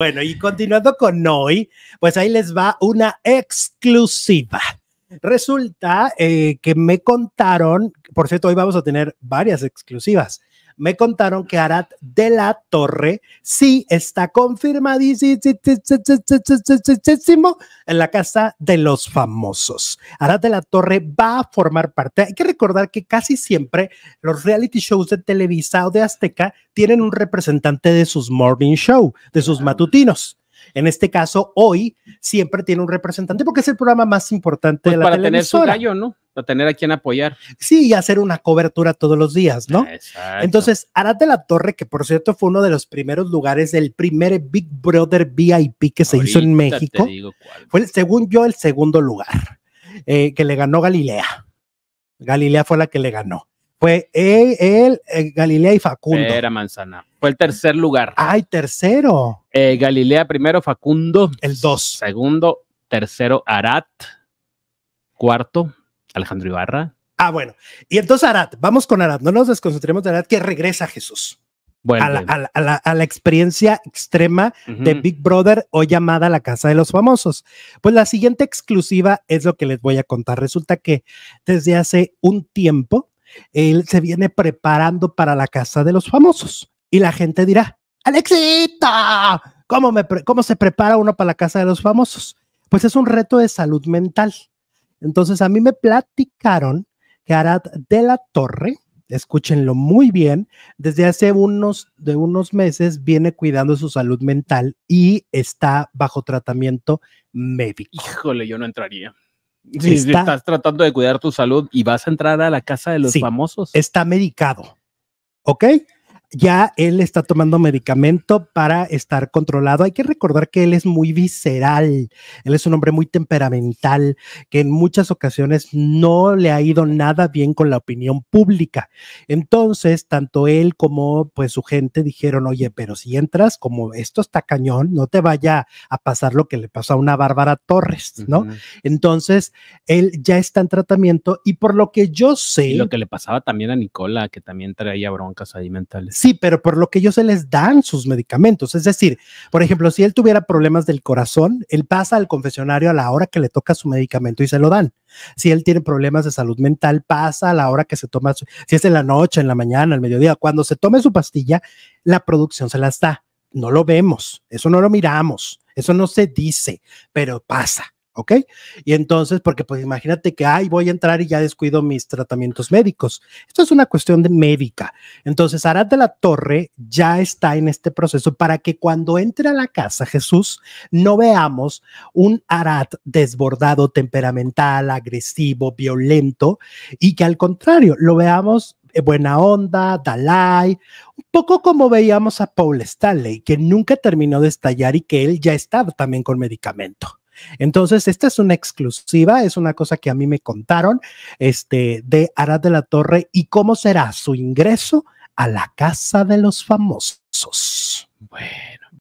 Bueno, y continuando con hoy, pues ahí les va una exclusiva. Resulta eh, que me contaron, por cierto, hoy vamos a tener varias exclusivas me contaron que Arad de la Torre sí está confirmadísimo en la casa de los famosos. Arad de la Torre va a formar parte. Hay que recordar que casi siempre los reality shows de Televisa o de Azteca tienen un representante de sus morning show, de sus ah. matutinos. En este caso, hoy siempre tiene un representante porque es el programa más importante pues de la para tener su gallo, ¿no? Para tener a quien apoyar. Sí, y hacer una cobertura todos los días, ¿no? Entonces, Arad de la Torre, que por cierto fue uno de los primeros lugares del primer Big Brother VIP que se hizo en México, fue, según yo, el segundo lugar, eh, que le ganó Galilea. Galilea fue la que le ganó. Fue él, eh, Galilea y Facundo. Era Manzana. Fue el tercer lugar. ¡Ay, tercero! Eh, Galilea primero, Facundo. El dos. Segundo, tercero, Arat. Cuarto, Alejandro Ibarra. Ah, bueno. Y entonces Arat, vamos con Arat. No nos desconcentremos de Arat, que regresa Jesús. Bueno, a, la, a, la, experiencia extrema de Big Brother o llamada la Casa de los Famosos. Pues la siguiente exclusiva es lo que les voy a contar. Resulta que desde hace un tiempo él se viene preparando para la casa de los famosos y la gente dirá, Alexita, ¿cómo, se prepara uno para la casa de los famosos? Pues es un reto de salud mental. Entonces a mí me platicaron que Arad de la Torre, escúchenlo muy bien, desde hace unos, de unos meses viene cuidando su salud mental y está bajo tratamiento médico. Híjole, yo no entraría si estás tratando de cuidar tu salud y vas a entrar a la casa de los famosos. Está medicado. ¿Ok? ya él está tomando medicamento para estar controlado. Hay que recordar que él es muy visceral, él es un hombre muy temperamental, que en muchas ocasiones no le ha ido nada bien con la opinión pública. Entonces, tanto él como pues su gente dijeron, oye, pero si entras, como esto está cañón, no te vaya a pasar lo que le pasó a una Bárbara Torres, ¿no? Entonces, él ya está en tratamiento y por lo que yo sé... lo que le pasaba también a Nicola, que también traía broncas alimentales Sí, pero por lo que ellos se les dan sus medicamentos. Es decir, por ejemplo, si él tuviera problemas del corazón, él pasa al confesionario a la hora que le toca su medicamento y se lo dan. Si él tiene problemas de salud mental, pasa a la hora que se toma, si es en la noche, en la mañana, al mediodía, cuando se tome su pastilla, la producción se la está. No lo vemos, eso no lo miramos, eso no se dice, pero pasa. ¿ok? Y entonces, porque pues imagínate que, ay, voy a entrar y ya descuido mis tratamientos médicos. Esto es una cuestión de médica. Entonces, Arad de la Torre ya está en este proceso para que cuando entre a la casa Jesús, no veamos un Arad desbordado, temperamental, agresivo, violento, y que al contrario, lo veamos buena onda, Dalai, un poco como veíamos a Paul Stanley, que nunca terminó de estallar y que él ya estaba también con medicamento. Entonces, esta es una exclusiva, es una cosa que a mí me contaron este, de Arad de la Torre y cómo será su ingreso a la casa de los famosos. Bueno.